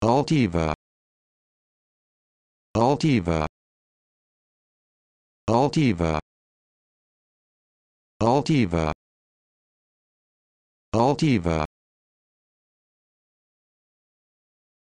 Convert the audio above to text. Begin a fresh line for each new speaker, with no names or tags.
Altiva Altiva Altiva Altiva Altiva